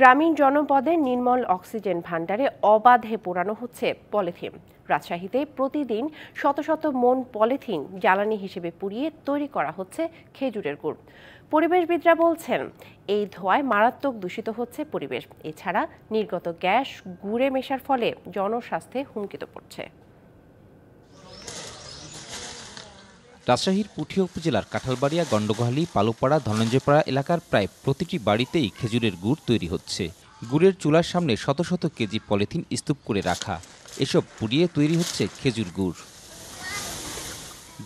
গ্রামীণ জনপদের নির্মল অক্সিজেন ভাণ্ডারে অবাধে পোড়ানো হচ্ছে পলিথিন রাজশাহীতে প্রতিদিন শত শত মন পলিথিন জ্বালানি হিসেবে পুড়িয়ে তৈরি করা হচ্ছে খেজুরের গুড় পরিবেশবিদরা বলছেন এই ধোঁয়ায় মারাত্মক দূষিত হচ্ছে পরিবেশ এছাড়া নির্গত গ্যাস গুড়ে মেশার ফলে জনস্বাস্থ্যে হুমকিতে পড়ছে রাজশাহীর পুঠিয়া উপজেলার কাঁঠালবাড়িয়া গণ্ডগোহালি পালুপাড়া ধনঞ্জয়পাড়া এলাকার প্রায় প্রতিটি বাড়িতেই খেজুরের গুড় তৈরি হচ্ছে গুড়ের চুলার সামনে শত শত কেজি পলিথিন স্তূপ করে রাখা এসব পুড়িয়ে তৈরি হচ্ছে খেজুর গুড়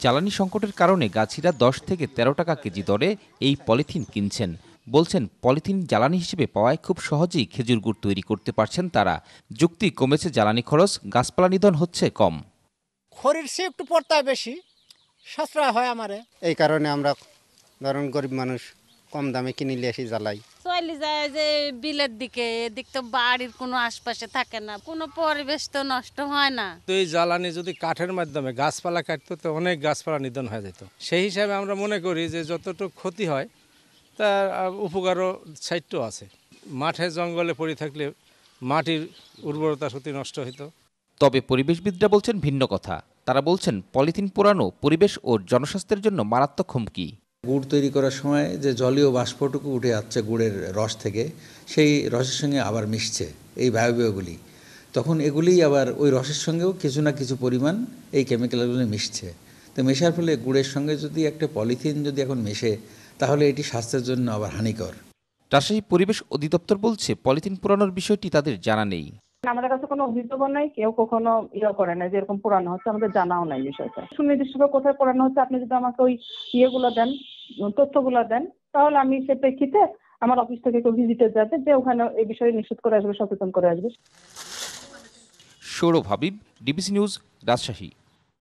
জ্বালানি সংকটের কারণে গাছিরা দশ থেকে ১৩ টাকা কেজি দরে এই পলিথিন কিনছেন বলছেন পলিথিন জ্বালানি হিসেবে পাওয়ায় খুব সহজেই খেজুর গুড় তৈরি করতে পারছেন তারা যুক্তি কমেছে জ্বালানি খরচ গাছপালা নিধন হচ্ছে কম খরির চেয়ে একটু পড়তায় বেশি সাশ্রয় হয় আমারে এই কারণে আমরা ধরুন গরিব মানুষ কম দামে কিনে নিয়ে আসি জ্বালাই চলে যায় যে বিলের দিকে এদিক তো বাড়ির কোনো আশপাশে থাকে না কোনো পরিবেশ তো নষ্ট হয় না তো এই জ্বালানি যদি কাঠের মাধ্যমে গাছপালা কাটতো তো অনেক গাছপালা নিধন হয়ে যেত সেই হিসাবে আমরা মনে করি যে যতটুকু ক্ষতি হয় তার উপকারও সাইডটাও আছে মাঠে জঙ্গলে পড়ে থাকলে মাটির উর্বরতা সত্যি নষ্ট হইতো তবে পরিবেশবিদরা বলছেন ভিন্ন কথা তারা বলছেন পলিথিন পোড়ানো পরিবেশ ও জনস্বাস্থ্যের জন্য মারাত্মক হুমকি গুড় তৈরি করার সময় যে জলীয় বাষ্পটুকু উঠে যাচ্ছে গুড়ের রস থেকে সেই রসের সঙ্গে আবার মিশছে এই বায়বীয়গুলি তখন এগুলি আবার ওই রসের সঙ্গেও কিছু না কিছু পরিমাণ এই কেমিক্যালগুলি মিশছে তো মেশার ফলে গুড়ের সঙ্গে যদি একটা পলিথিন যদি এখন মেশে তাহলে এটি স্বাস্থ্যের জন্য আবার হানিকর রাজশাহী পরিবেশ অধিদপ্তর বলছে পলিথিন পুরানোর বিষয়টি তাদের জানা নেই আচ্ছা, আমাদের কাছে কোনো অভিযোগ নাই কেউ কখনো ইয়ে করে না যেরকম পোড়ানো হচ্ছে আমাদের জানাও নাই বিষয়টা সুনির্দিষ্টভাবে কোথায় পোড়ানো হচ্ছে আপনি যদি আমাকে ওই ইয়েগুলো দেন তথ্যগুলো দেন তাহলে আমি সে প্রেক্ষিতে আমার অফিস থেকে কেউ ভিজিটে যাবে যে ওখানে এই বিষয়ে নিশ্চিত করে আসবে সচেতন করে আসবে সৌরভ হাবিব ডিবিসি নিউজ রাজশাহী